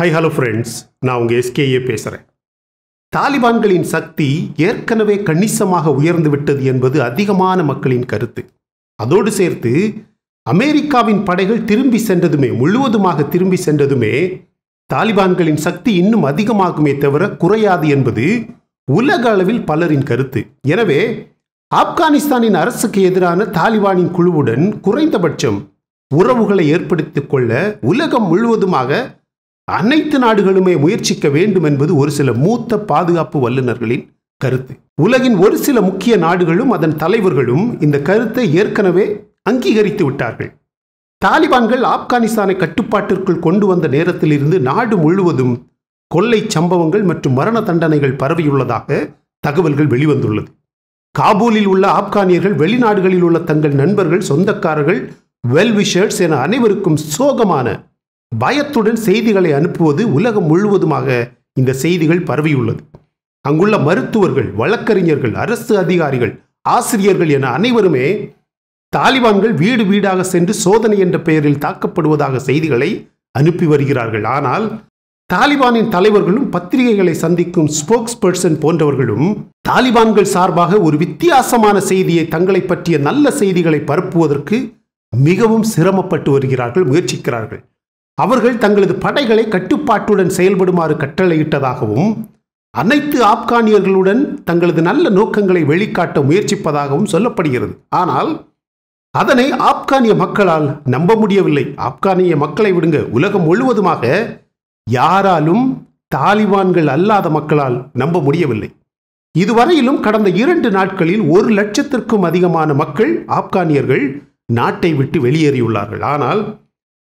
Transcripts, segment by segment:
high hello friends நான் உங்கள் SKA பேசுகிறேன் தாலிபான்களின் சக்தி ஏற்கனவே கணிசமாக உயர்ந்து விட்டது என்பது அதிகமான மக்களின் கருத்து அதோடு சேர்த்து அமெரிக்காவின் படைகள் திரும்பி சென்றதுமே முழுவதுமாக திரும்பி சென்றதுமே தாலிபான்களின் சக்தி இன்னும் அதிகமாகுமே தவிர குறையாது என்பது உலக அளவில் பலரின் கருத்து எனவே ஆப்கானிஸ்தானின் அரசுக்கு எதிரான தாலிபானின் குழுவுடன் குறைந்தபட்சம் உறவுகளை ஏற்படுத்திக் கொள்ள உலகம் முழுவதுமாக அனைத்து நாடுகளுமே முயற்சிக்க வேண்டும் என்பது ஒரு சில மூத்த பாதுகாப்பு வல்லுநர்களின் கருத்து உலகின் ஒரு சில முக்கிய நாடுகளும் அதன் தலைவர்களும் இந்த கருத்தை ஏற்கனவே அங்கீகரித்து விட்டார்கள் தாலிபான்கள் ஆப்கானிஸ்தானை கட்டுப்பாட்டிற்குள் கொண்டு வந்த நேரத்திலிருந்து நாடு முழுவதும் கொள்ளை சம்பவங்கள் மற்றும் மரண தண்டனைகள் பரவியுள்ளதாக தகவல்கள் வெளிவந்துள்ளது காபூலில் உள்ள ஆப்கானியர்கள் வெளிநாடுகளில் உள்ள தங்கள் நண்பர்கள் சொந்தக்காரர்கள் வெல்விஷர்ஸ் என அனைவருக்கும் சோகமான பயத்துடன் செய்திகளை அனுப்புவது உலகம் முழுவதுமாக இந்த செய்திகள் பரவியுள்ளது அங்குள்ள மருத்துவர்கள் வழக்கறிஞர்கள் அரசு அதிகாரிகள் ஆசிரியர்கள் என அனைவருமே தாலிபான்கள் வீடு வீடாக சென்று சோதனை என்ற பெயரில் தாக்கப்படுவதாக செய்திகளை அனுப்பி வருகிறார்கள் ஆனால் தாலிபானின் தலைவர்களும் பத்திரிகைகளை சந்திக்கும் ஸ்போக்ஸ் பர்சன் போன்றவர்களும் தாலிபான்கள் சார்பாக ஒரு வித்தியாசமான செய்தியை தங்களை பற்றிய நல்ல செய்திகளை பரப்புவதற்கு மிகவும் சிரமப்பட்டு வருகிறார்கள் முயற்சிக்கிறார்கள் அவர்கள் தங்களது படைகளை கட்டுப்பாட்டுடன் செயல்படுமாறு கட்டளையிட்டதாகவும் அனைத்து ஆப்கானியர்களுடன் தங்களது நல்ல நோக்கங்களை வெளிக்காட்ட முயற்சிப்பதாகவும் சொல்லப்படுகிறது ஆனால் அதனை ஆப்கானிய மக்களால் நம்ப முடியவில்லை ஆப்கானிய மக்களை விடுங்க உலகம் முழுவதுமாக யாராலும் தாலிபான்கள் அல்லாத மக்களால் நம்ப முடியவில்லை இதுவரையிலும் கடந்த இரண்டு நாட்களில் ஒரு லட்சத்திற்கும் அதிகமான மக்கள் ஆப்கானியர்கள் நாட்டை விட்டு வெளியேறியுள்ளார்கள் ஆனால்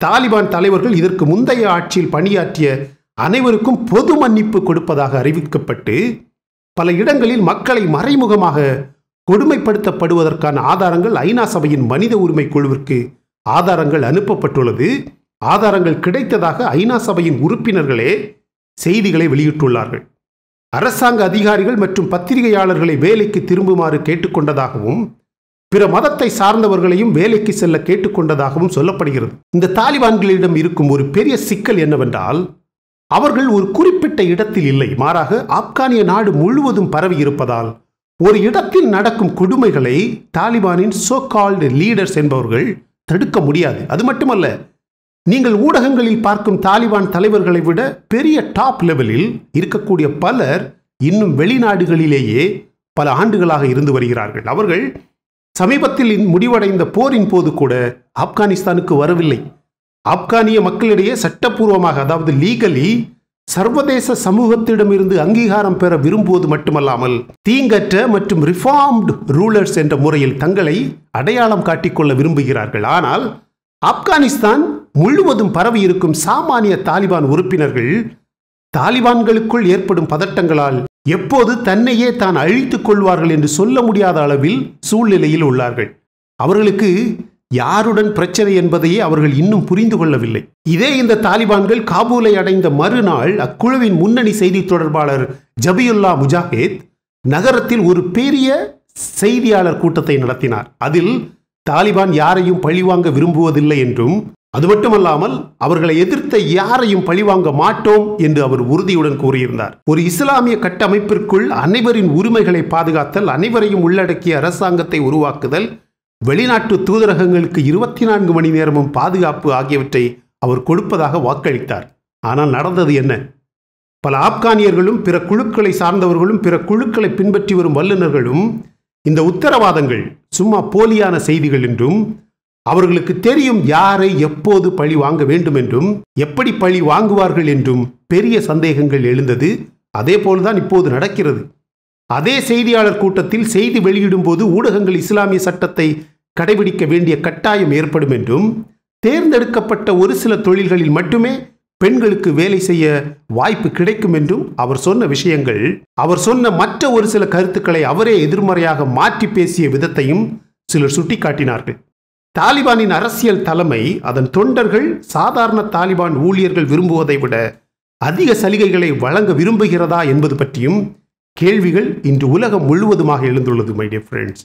தாலிபான் தலைவர்கள் இதற்கு முந்தைய ஆட்சியில் பணியாற்றிய அனைவருக்கும் பொது மன்னிப்பு கொடுப்பதாக அறிவிக்கப்பட்டு பல இடங்களில் மக்களை மறைமுகமாக கொடுமைப்படுத்தப்படுவதற்கான ஆதாரங்கள் ஐநா சபையின் மனித உரிமை குழுவிற்கு ஆதாரங்கள் அனுப்பப்பட்டுள்ளது ஆதாரங்கள் கிடைத்ததாக ஐநா சபையின் உறுப்பினர்களே செய்திகளை வெளியிட்டுள்ளார்கள் அரசாங்க அதிகாரிகள் மற்றும் பத்திரிகையாளர்களை வேலைக்கு திரும்புமாறு கேட்டுக்கொண்டதாகவும் பிற மதத்தை சார்ந்தவர்களையும் வேலைக்கு செல்ல கேட்டுக்கொண்டதாகவும் சொல்லப்படுகிறது இந்த தாலிபான்களிடம் இருக்கும் ஒரு பெரிய சிக்கல் என்னவென்றால் அவர்கள் ஒரு குறிப்பிட்ட இடத்தில் இல்லை மாறாக ஆப்கானிய நாடு முழுவதும் பரவி இருப்பதால் ஒரு இடத்தில் நடக்கும் கொடுமைகளை தாலிபானின் சோ கால்டு லீடர்ஸ் என்பவர்கள் தடுக்க முடியாது அது மட்டுமல்ல நீங்கள் ஊடகங்களில் பார்க்கும் தாலிபான் தலைவர்களை விட பெரிய டாப் லெவலில் இருக்கக்கூடிய பலர் இன்னும் வெளிநாடுகளிலேயே பல ஆண்டுகளாக இருந்து வருகிறார்கள் அவர்கள் சமீபத்தில் முடிவடைந்த போரின் போது கூட ஆப்கானிஸ்தானுக்கு வரவில்லை ஆப்கானிய மக்களிடையே சட்டப்பூர்வமாக அதாவது லீகலி சர்வதேச சமூகத்திடமிருந்து அங்கீகாரம் பெற விரும்புவது மட்டுமல்லாமல் தீங்கற்ற மற்றும் ரிஃபார்ம்டு ரூலர்ஸ் என்ற முறையில் தங்களை அடையாளம் காட்டிக்கொள்ள விரும்புகிறார்கள் ஆனால் ஆப்கானிஸ்தான் முழுவதும் பரவி இருக்கும் சாமானிய தாலிபான் உறுப்பினர்கள் தாலிபான்களுக்குள் ஏற்படும் பதட்டங்களால் எப்போது தன்னையே தான் அழித்துக் கொள்வார்கள் என்று சொல்ல முடியாத அளவில் சூழ்நிலையில் உள்ளார்கள் அவர்களுக்கு யாருடன் பிரச்சனை என்பதையே அவர்கள் இன்னும் புரிந்து கொள்ளவில்லை இதே இந்த தாலிபான்கள் காபூலை அடைந்த மறுநாள் அக்குழுவின் முன்னணி செய்தி தொடர்பாளர் ஜபியுல்லா முஜாஹித் நகரத்தில் ஒரு பெரிய செய்தியாளர் கூட்டத்தை நடத்தினார் அதில் தாலிபான் யாரையும் பழிவாங்க விரும்புவதில்லை என்றும் அது மட்டுமல்லாமல் அவர்களை எதிர்த்த யாரையும் பழிவாங்க மாட்டோம் என்று அவர் உறுதியுடன் கூறியிருந்தார் ஒரு இஸ்லாமிய கட்டமைப்பிற்குள் அனைவரின் உரிமைகளை பாதுகாத்தல் அனைவரையும் உள்ளடக்கிய அரசாங்கத்தை உருவாக்குதல் வெளிநாட்டு தூதரகங்களுக்கு இருபத்தி நான்கு மணி நேரமும் பாதுகாப்பு ஆகியவற்றை அவர் கொடுப்பதாக வாக்களித்தார் ஆனால் நடந்தது என்ன பல ஆப்கானியர்களும் பிற குழுக்களை சார்ந்தவர்களும் பிற குழுக்களை பின்பற்றி வரும் வல்லுநர்களும் இந்த உத்தரவாதங்கள் சும்மா போலியான செய்திகள் என்றும் அவர்களுக்கு தெரியும் யாரை எப்போது பழி வாங்க வேண்டும் என்றும் எப்படி பழி வாங்குவார்கள் என்றும் பெரிய சந்தேகங்கள் எழுந்தது அதே போல்தான் இப்போது நடக்கிறது அதே செய்தியாளர் கூட்டத்தில் செய்தி வெளியிடும் போது ஊடகங்கள் இஸ்லாமிய சட்டத்தை கடைபிடிக்க வேண்டிய கட்டாயம் ஏற்படும் என்றும் தேர்ந்தெடுக்கப்பட்ட ஒரு சில தொழில்களில் மட்டுமே பெண்களுக்கு வேலை செய்ய வாய்ப்பு கிடைக்கும் என்றும் அவர் சொன்ன விஷயங்கள் அவர் சொன்ன மற்ற ஒரு சில கருத்துக்களை அவரே எதிர்மறையாக மாற்றி பேசிய விதத்தையும் சிலர் சுட்டிக்காட்டினார்கள் தாலிபானின் அரசியல் தலைமை அதன் தொண்டர்கள் சாதாரண தாலிபான் ஊழியர்கள் விரும்புவதை விட அதிக சலுகைகளை வழங்க விரும்புகிறதா என்பது பற்றியும் கேள்விகள் இன்று உலகம் முழுவதுமாக எழுந்துள்ளது மை டியர் ஃப்ரெண்ட்ஸ்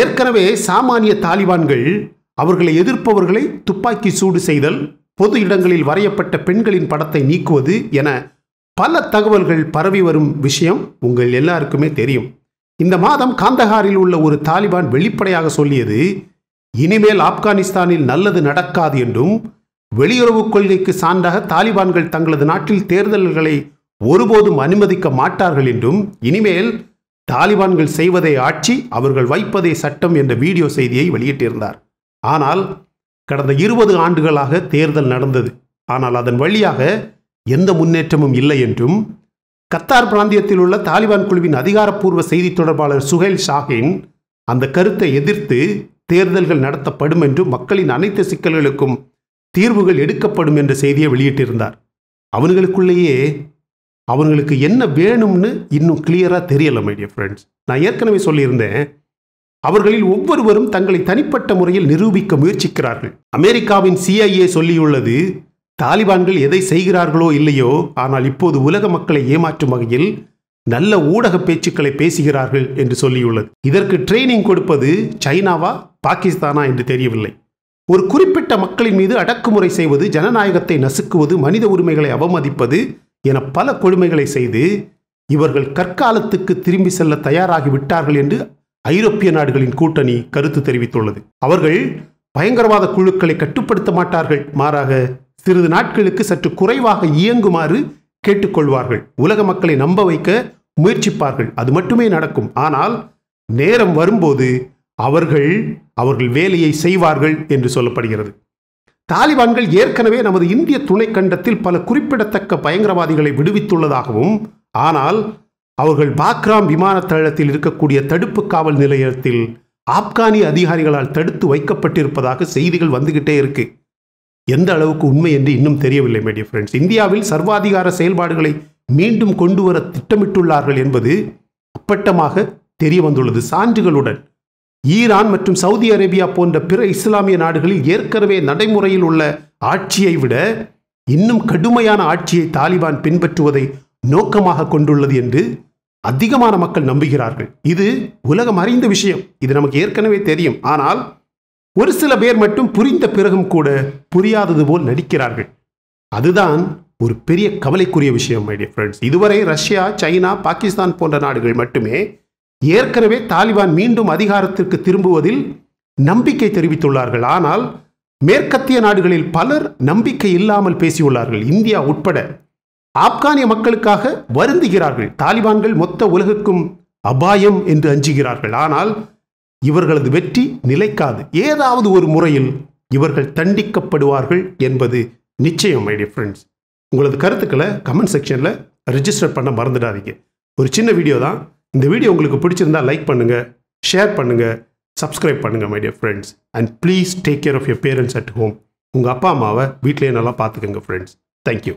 ஏற்கனவே சாமானிய தாலிபான்கள் அவர்களை எதிர்ப்பவர்களை துப்பாக்கி சூடு செய்தல் பொது இடங்களில் வரையப்பட்ட பெண்களின் படத்தை நீக்குவது என பல தகவல்கள் பரவி வரும் விஷயம் உங்கள் எல்லாருக்குமே தெரியும் இந்த மாதம் காந்தஹாரில் உள்ள ஒரு தாலிபான் வெளிப்படையாக சொல்லியது இனிமேல் ஆப்கானிஸ்தானில் நல்லது நடக்காது என்றும் வெளியுறவுக் கொள்கைக்கு சான்றாக தாலிபான்கள் தங்களது நாட்டில் தேர்தல்களை ஒருபோதும் அனுமதிக்க மாட்டார்கள் என்றும் இனிமேல் தாலிபான்கள் செய்வதை ஆட்சி அவர்கள் வைப்பதே சட்டம் என்ற வீடியோ செய்தியை வெளியிட்டிருந்தார் ஆனால் கடந்த இருபது ஆண்டுகளாக தேர்தல் நடந்தது ஆனால் அதன் வழியாக எந்த முன்னேற்றமும் இல்லை என்றும் கத்தார் பிராந்தியத்தில் உள்ள தாலிபான் குழுவின் அதிகாரப்பூர்வ செய்தி தொடர்பாளர் சுஹேல் ஷாகின் அந்த கருத்தை எதிர்த்து தேர்தல்கள் நடத்தப்படும் என்றும் மக்களின் அனைத்து சிக்கல்களுக்கும் தீர்வுகள் எடுக்கப்படும் என்ற செய்தியை வெளியிட்டிருந்தார் அவனுங்களுக்குள்ளேயே அவங்களுக்கு என்ன வேணும்னு இன்னும் கிளியராக தெரியலை மைடிய ஃப்ரெண்ட்ஸ் நான் ஏற்கனவே சொல்லியிருந்தேன் அவர்களில் ஒவ்வொருவரும் தங்களை தனிப்பட்ட முறையில் நிரூபிக்க முயற்சிக்கிறார்கள் அமெரிக்காவின் சிஐஏ சொல்லியுள்ளது தாலிபான்கள் எதை செய்கிறார்களோ இல்லையோ ஆனால் இப்போது உலக மக்களை ஏமாற்றும் வகையில் நல்ல ஊடக பேச்சுக்களை பேசுகிறார்கள் என்று சொல்லியுள்ளது இதற்கு ட்ரைனிங் கொடுப்பது சைனாவா பாகிஸ்தானா என்று தெரியவில்லை ஒரு குறிப்பிட்ட மக்களின் மீது அடக்குமுறை செய்வது ஜனநாயகத்தை நசுக்குவது மனித உரிமைகளை அவமதிப்பது என பல கொடுமைகளை செய்து இவர்கள் கற்காலத்துக்கு திரும்பி செல்ல தயாராகி விட்டார்கள் என்று ஐரோப்பிய நாடுகளின் கூட்டணி கருத்து தெரிவித்துள்ளது அவர்கள் பயங்கரவாத குழுக்களை கட்டுப்படுத்த மாட்டார்கள் மாறாக சிறிது நாட்களுக்கு சற்று குறைவாக இயங்குமாறு கேட்டுக்கொள்வார்கள் உலக மக்களை நம்ப வைக்க முயற்சிப்பார்கள் அது மட்டுமே நடக்கும் ஆனால் நேரம் வரும்போது அவர்கள் அவர்கள் வேலையை செய்வார்கள் என்று சொல்லப்படுகிறது தாலிபான்கள் ஏற்கனவே நமது இந்திய கண்டத்தில் பல குறிப்பிடத்தக்க பயங்கரவாதிகளை விடுவித்துள்ளதாகவும் ஆனால் அவர்கள் பாக்ராம் விமான தளத்தில் இருக்கக்கூடிய தடுப்பு காவல் நிலையத்தில் ஆப்கானிய அதிகாரிகளால் தடுத்து வைக்கப்பட்டிருப்பதாக செய்திகள் வந்துகிட்டே இருக்குது எந்த அளவுக்கு உண்மை என்று இன்னும் தெரியவில்லை மேடிய ஃப்ரெண்ட்ஸ் இந்தியாவில் சர்வாதிகார செயல்பாடுகளை மீண்டும் கொண்டு வர திட்டமிட்டுள்ளார்கள் என்பது அப்பட்டமாக தெரிய வந்துள்ளது சான்றுகளுடன் ஈரான் மற்றும் சவுதி அரேபியா போன்ற பிற இஸ்லாமிய நாடுகளில் ஏற்கனவே நடைமுறையில் உள்ள ஆட்சியை விட இன்னும் கடுமையான ஆட்சியை தாலிபான் பின்பற்றுவதை நோக்கமாக கொண்டுள்ளது என்று அதிகமான மக்கள் நம்புகிறார்கள் இது உலகம் அறிந்த விஷயம் இது நமக்கு ஏற்கனவே தெரியும் ஆனால் ஒரு சில பேர் மட்டும் புரிந்த பிறகும் கூட புரியாதது போல் நடிக்கிறார்கள் அதுதான் ஒரு பெரிய கவலைக்குரிய விஷயம் ஃப்ரெண்ட்ஸ் இதுவரை ரஷ்யா சைனா பாகிஸ்தான் போன்ற நாடுகள் மட்டுமே ஏற்கனவே தாலிபான் மீண்டும் அதிகாரத்திற்கு திரும்புவதில் நம்பிக்கை தெரிவித்துள்ளார்கள் ஆனால் மேற்கத்திய நாடுகளில் பலர் நம்பிக்கை இல்லாமல் பேசியுள்ளார்கள் இந்தியா உட்பட ஆப்கானிய மக்களுக்காக வருந்துகிறார்கள் தாலிபான்கள் மொத்த உலகுக்கும் அபாயம் என்று அஞ்சுகிறார்கள் ஆனால் இவர்களது வெற்றி நிலைக்காது ஏதாவது ஒரு முறையில் இவர்கள் தண்டிக்கப்படுவார்கள் என்பது நிச்சயம் மை ஃப்ரெண்ட்ஸ் உங்களது கருத்துக்களை கமெண்ட் செக்ஷனில் ரிஜிஸ்டர் பண்ண மறந்துடாதீங்க ஒரு சின்ன வீடியோ தான் இந்த வீடியோ உங்களுக்கு பிடிச்சிருந்தா லைக் பண்ணுங்கள் ஷேர் பண்ணுங்கள் சப்ஸ்கிரைப் பண்ணுங்கள் my dear friends and please take care of your parents at home உங்கள் அப்பா அம்மாவை வீட்டிலேயே நல்லா பார்த்துக்கோங்க ஃப்ரெண்ட்ஸ் தேங்க்யூ